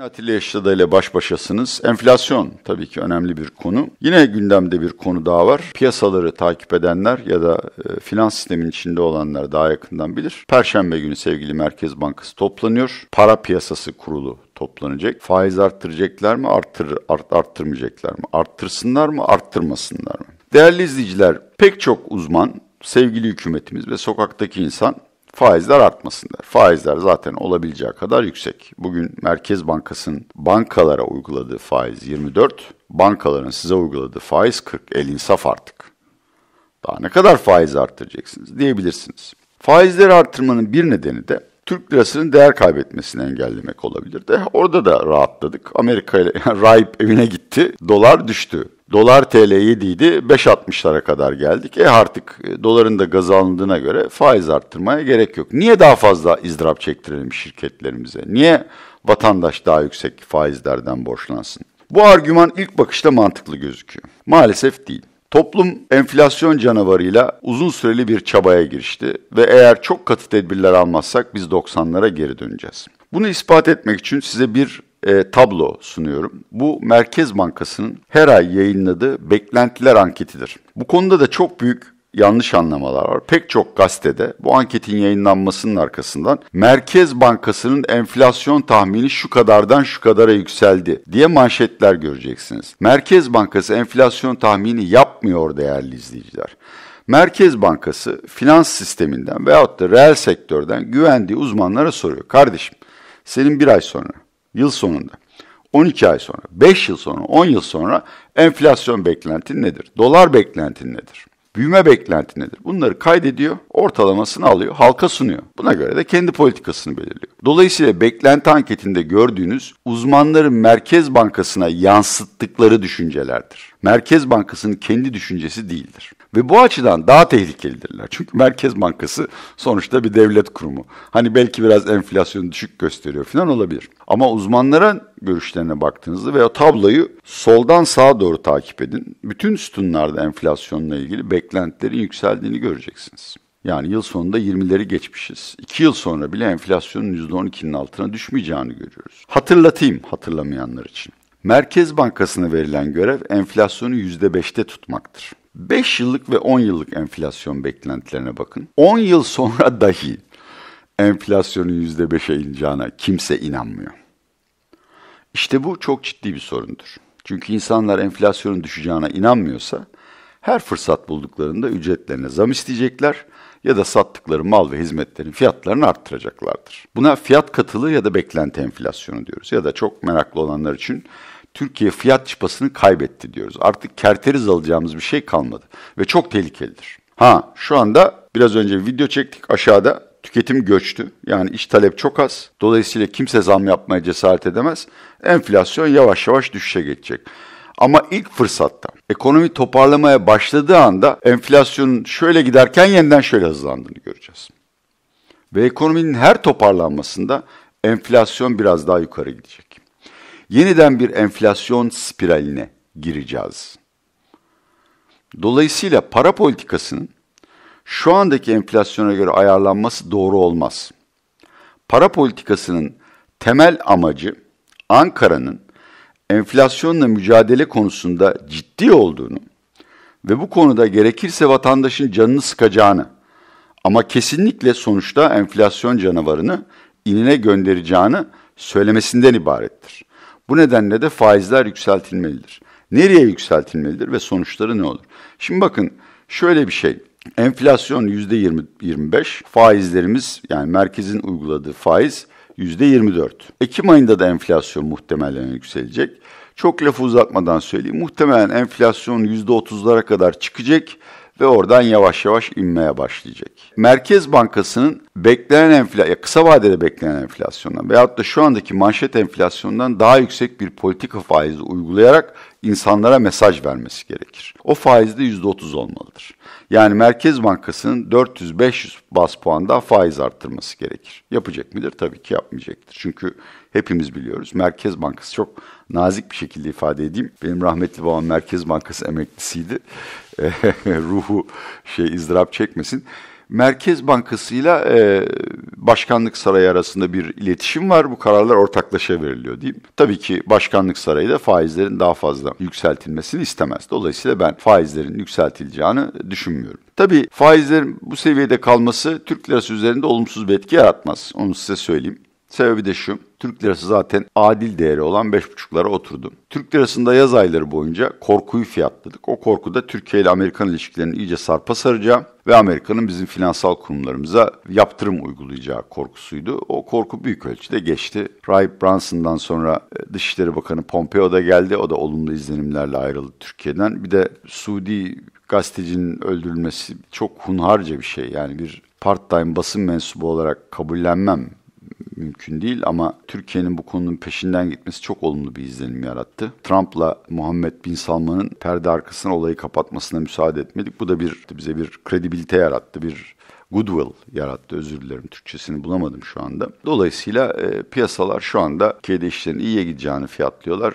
Atilla Eşreda ile baş başasınız. Enflasyon tabii ki önemli bir konu. Yine gündemde bir konu daha var. Piyasaları takip edenler ya da e, finans sistemin içinde olanlar daha yakından bilir. Perşembe günü sevgili Merkez Bankası toplanıyor. Para piyasası kurulu toplanacak. Faiz arttıracaklar mı, arttır, art, arttırmayacaklar mı? Arttırsınlar mı, arttırmasınlar mı? Değerli izleyiciler, pek çok uzman, sevgili hükümetimiz ve sokaktaki insan faizler artmasın der. Faizler zaten olabileceği kadar yüksek. Bugün Merkez Bankası'nın bankalara uyguladığı faiz 24, bankaların size uyguladığı faiz 40. El insaf artık. Daha ne kadar faiz artıracaksınız diyebilirsiniz. Faizleri artırmanın bir nedeni de Türk lirasının değer kaybetmesini engellemek olabilir de. Orada da rahatladık. Amerika ile rahip evine gitti. Dolar düştü. Dolar TL 7 idi 5.60'lara kadar geldik. E artık e, doların da gaz alındığına göre faiz arttırmaya gerek yok. Niye daha fazla izdırap çektirelim şirketlerimize? Niye vatandaş daha yüksek faizlerden borçlansın? Bu argüman ilk bakışta mantıklı gözüküyor. Maalesef değil. Toplum enflasyon canavarıyla uzun süreli bir çabaya girişti ve eğer çok katı tedbirler almazsak biz 90'lara geri döneceğiz. Bunu ispat etmek için size bir e, tablo sunuyorum. Bu Merkez Bankası'nın her ay yayınladığı beklentiler anketidir. Bu konuda da çok büyük yanlış anlamalar var. Pek çok gazetede bu anketin yayınlanmasının arkasından Merkez Bankası'nın enflasyon tahmini şu kadardan şu kadara yükseldi diye manşetler göreceksiniz. Merkez Bankası enflasyon tahmini yapmıyor değerli izleyiciler. Merkez Bankası finans sisteminden veyahut da reel sektörden güvendiği uzmanlara soruyor. Kardeşim senin bir ay sonra Yıl sonunda. 12 ay sonra, 5 yıl sonra, 10 yıl sonra enflasyon beklentin nedir? Dolar beklentin nedir? Büyüme beklenti nedir? Bunları kaydediyor, ortalamasını alıyor, halka sunuyor. Buna göre de kendi politikasını belirliyor. Dolayısıyla beklenti anketinde gördüğünüz uzmanların Merkez Bankası'na yansıttıkları düşüncelerdir. Merkez Bankası'nın kendi düşüncesi değildir. Ve bu açıdan daha tehlikelidirler. Çünkü Merkez Bankası sonuçta bir devlet kurumu. Hani belki biraz enflasyonu düşük gösteriyor falan olabilir. Ama uzmanlara görüşlerine baktığınızda veya tabloyu soldan sağa doğru takip edin. Bütün sütunlarda enflasyonla ilgili beklentilerin yükseldiğini göreceksiniz. Yani yıl sonunda 20'leri geçmişiz. 2 yıl sonra bile enflasyonun %12'nin altına düşmeyeceğini görüyoruz. Hatırlatayım hatırlamayanlar için. Merkez Bankası'na verilen görev enflasyonu %5'te tutmaktır. 5 yıllık ve 10 yıllık enflasyon beklentilerine bakın. 10 yıl sonra dahi enflasyonun %5'e ineceğine kimse inanmıyor. İşte bu çok ciddi bir sorundur. Çünkü insanlar enflasyonun düşeceğine inanmıyorsa her fırsat bulduklarında ücretlerine zam isteyecekler ya da sattıkları mal ve hizmetlerin fiyatlarını arttıracaklardır. Buna fiyat katılı ya da beklenti enflasyonu diyoruz ya da çok meraklı olanlar için Türkiye fiyat çıpasını kaybetti diyoruz. Artık kerteriz alacağımız bir şey kalmadı ve çok tehlikelidir. Ha şu anda biraz önce video çektik aşağıda tüketim göçtü. Yani iş talep çok az. Dolayısıyla kimse zam yapmaya cesaret edemez. Enflasyon yavaş yavaş düşüşe geçecek. Ama ilk fırsatta ekonomi toparlamaya başladığı anda enflasyonun şöyle giderken yeniden şöyle hızlandığını göreceğiz. Ve ekonominin her toparlanmasında enflasyon biraz daha yukarı gidecek yeniden bir enflasyon spiraline gireceğiz. Dolayısıyla para politikasının şu andaki enflasyona göre ayarlanması doğru olmaz. Para politikasının temel amacı Ankara'nın enflasyonla mücadele konusunda ciddi olduğunu ve bu konuda gerekirse vatandaşın canını sıkacağını ama kesinlikle sonuçta enflasyon canavarını inine göndereceğini söylemesinden ibarettir. Bu nedenle de faizler yükseltilmelidir. Nereye yükseltilmelidir ve sonuçları ne olur? Şimdi bakın şöyle bir şey. Enflasyon %20-25, faizlerimiz yani merkezin uyguladığı faiz %24. Ekim ayında da enflasyon muhtemelen yükselecek. Çok lafı uzatmadan söyleyeyim. Muhtemelen enflasyon %30'lara kadar çıkacak ve oradan yavaş yavaş inmeye başlayacak. Merkez Bankası'nın beklenen enflasyon, kısa vadede beklenen enflasyondan veyahut da şu andaki manşet enflasyondan daha yüksek bir politika faizi uygulayarak insanlara mesaj vermesi gerekir. O faiz de %30 olmalıdır. Yani Merkez Bankası'nın 400-500 bas puan daha faiz arttırması gerekir. Yapacak mıdır? Tabii ki yapmayacaktır. Çünkü hepimiz biliyoruz Merkez Bankası çok nazik bir şekilde ifade edeyim. Benim rahmetli babam Merkez Bankası emeklisiydi. ruhu şey ızdırap çekmesin Merkez Bankası ile e, Başkanlık Sarayı arasında bir iletişim var. Bu kararlar ortaklaşa veriliyor diyeyim. Tabii ki Başkanlık Sarayı da faizlerin daha fazla yükseltilmesini istemez. Dolayısıyla ben faizlerin yükseltileceğini düşünmüyorum. Tabii faizlerin bu seviyede kalması Türk lirası üzerinde olumsuz bir etki yaratmaz. Onu size söyleyeyim. Sebebi de şu. Türk lirası zaten adil değeri olan 5,5'lara oturdu. Türk lirasında yaz ayları boyunca korkuyu fiyatladık. O korku da Türkiye ile Amerikan ilişkilerini iyice sarpa saracağı ve Amerika'nın bizim finansal kurumlarımıza yaptırım uygulayacağı korkusuydu. O korku büyük ölçüde geçti. Ray Branson'dan sonra e, Dışişleri Bakanı Pompeo da geldi. O da olumlu izlenimlerle ayrıldı Türkiye'den. Bir de Suudi gazetecinin öldürülmesi çok hunharca bir şey. Yani bir part-time basın mensubu olarak kabullenmem mümkün değil ama Türkiye'nin bu konunun peşinden gitmesi çok olumlu bir izlenim yarattı. Trump'la Muhammed Bin Salman'ın perde arkasına olayı kapatmasına müsaade etmedik. Bu da bir bize bir kredibilite yarattı, bir goodwill yarattı. Özür dilerim Türkçesini bulamadım şu anda. Dolayısıyla e, piyasalar şu anda kedi işlerin iyiye gideceğini fiyatlıyorlar.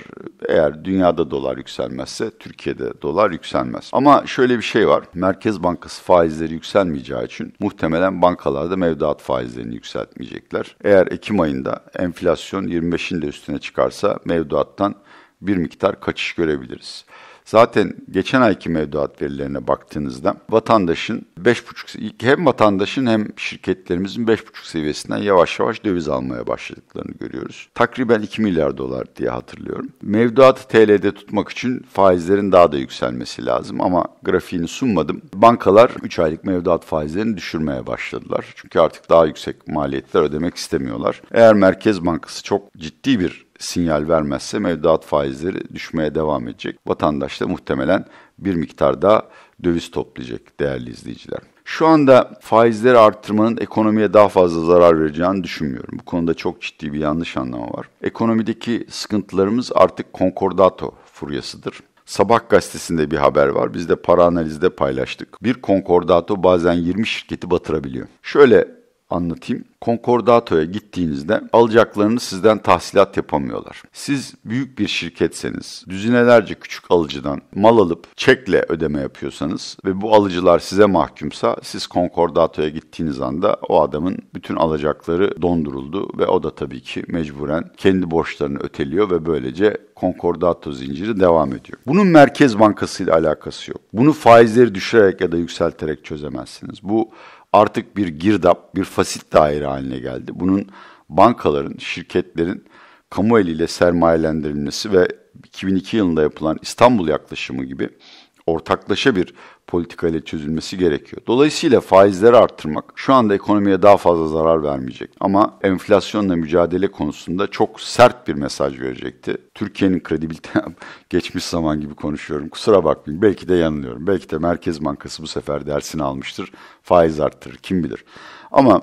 Eğer dünyada dolar yükselmezse Türkiye'de dolar yükselmez. Ama şöyle bir şey var. Merkez Bankası faizleri yükselmeyeceği için muhtemelen bankalarda mevduat faizlerini yükseltmeyecekler. Eğer Ekim ayında enflasyon 25'in de üstüne çıkarsa mevduattan bir miktar kaçış görebiliriz. Zaten geçen ayki mevduat verilerine baktığınızda vatandaşın 5,5 hem vatandaşın hem şirketlerimizin 5,5 seviyesinden yavaş yavaş döviz almaya başladıklarını görüyoruz. Takriben 2 milyar dolar diye hatırlıyorum. Mevduatı TL'de tutmak için faizlerin daha da yükselmesi lazım ama grafiğini sunmadım. Bankalar 3 aylık mevduat faizlerini düşürmeye başladılar. Çünkü artık daha yüksek maliyetler ödemek istemiyorlar. Eğer Merkez Bankası çok ciddi bir sinyal vermezse mevduat faizleri düşmeye devam edecek. Vatandaş da muhtemelen bir miktar daha döviz toplayacak değerli izleyiciler. Şu anda faizleri arttırmanın ekonomiye daha fazla zarar vereceğini düşünmüyorum. Bu konuda çok ciddi bir yanlış anlama var. Ekonomideki sıkıntılarımız artık konkordato furyasıdır. Sabah gazetesinde bir haber var. Biz de para analizde paylaştık. Bir konkordato bazen 20 şirketi batırabiliyor. Şöyle anlatayım. Konkordato'ya gittiğinizde alacaklarını sizden tahsilat yapamıyorlar. Siz büyük bir şirketseniz, düzinelerce küçük alıcıdan mal alıp çekle ödeme yapıyorsanız ve bu alıcılar size mahkumsa siz konkordatoya gittiğiniz anda o adamın bütün alacakları donduruldu ve o da tabii ki mecburen kendi borçlarını öteliyor ve böylece konkordato zinciri devam ediyor. Bunun Merkez Bankası ile alakası yok. Bunu faizleri düşürerek ya da yükselterek çözemezsiniz. Bu artık bir girdap, bir fasit daire haline geldi. Bunun bankaların, şirketlerin kamu eliyle sermayelendirilmesi ve 2002 yılında yapılan İstanbul yaklaşımı gibi ortaklaşa bir politika ile çözülmesi gerekiyor. Dolayısıyla faizleri arttırmak şu anda ekonomiye daha fazla zarar vermeyecek ama enflasyonla mücadele konusunda çok sert bir mesaj verecekti. Türkiye'nin kredibilite geçmiş zaman gibi konuşuyorum. Kusura bakmayın. Belki de yanılıyorum. Belki de Merkez Bankası bu sefer dersini almıştır. Faiz arttırır kim bilir. Ama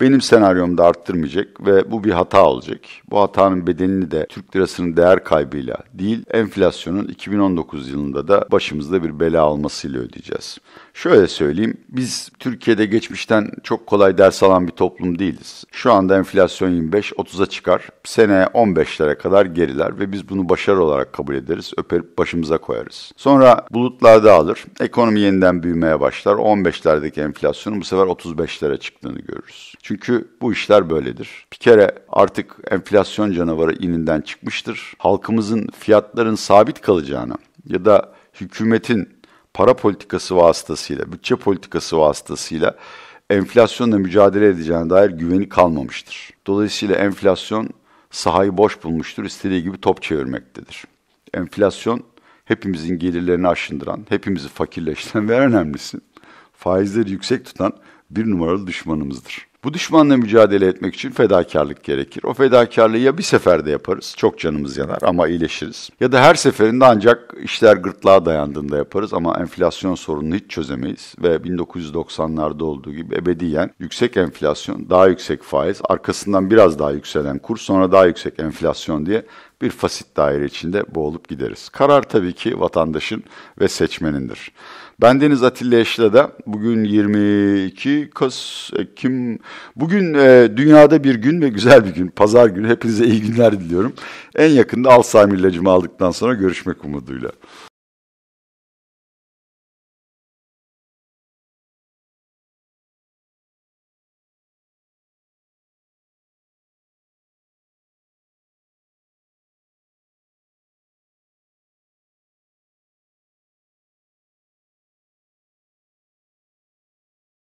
benim senaryomda arttırmayacak ve bu bir hata olacak. Bu hatanın bedenini de Türk lirasının değer kaybıyla değil enflasyonun 2019 yılında da başımızda bir bela almasıyla ödeyeceğiz. Şöyle söyleyeyim, biz Türkiye'de geçmişten çok kolay ders alan bir toplum değiliz. Şu anda enflasyon 25-30'a çıkar, seneye 15'lere kadar geriler ve biz bunu başarı olarak kabul ederiz, öperip başımıza koyarız. Sonra bulutlar dağılır, ekonomi yeniden büyümeye başlar, 15'lerdeki enflasyonun bu sefer 35'lere çıktığını görürüz. Çünkü bu işler böyledir. Bir kere artık enflasyon canavarı ininden çıkmıştır. Halkımızın fiyatların sabit kalacağını ya da hükümetin para politikası vasıtasıyla, bütçe politikası vasıtasıyla enflasyonla mücadele edeceğine dair güveni kalmamıştır. Dolayısıyla enflasyon sahayı boş bulmuştur, istediği gibi top çevirmektedir. Enflasyon hepimizin gelirlerini aşındıran, hepimizi fakirleştiren ve en önemlisi faizleri yüksek tutan bir numaralı düşmanımızdır. Bu düşmanla mücadele etmek için fedakarlık gerekir. O fedakarlığı ya bir seferde yaparız, çok canımız yanar ama iyileşiriz. Ya da her seferinde ancak işler gırtlağa dayandığında yaparız ama enflasyon sorununu hiç çözemeyiz. Ve 1990'larda olduğu gibi ebediyen yüksek enflasyon, daha yüksek faiz, arkasından biraz daha yükselen kur, sonra daha yüksek enflasyon diye bir fasit daire içinde boğulup gideriz. Karar tabii ki vatandaşın ve seçmenindir. Bendeniz Atilla de bugün 22 Kas e, bugün e, dünyada bir gün ve güzel bir gün pazar günü hepinize iyi günler diliyorum. En yakında Alzheimer ilacımı aldıktan sonra görüşmek umuduyla.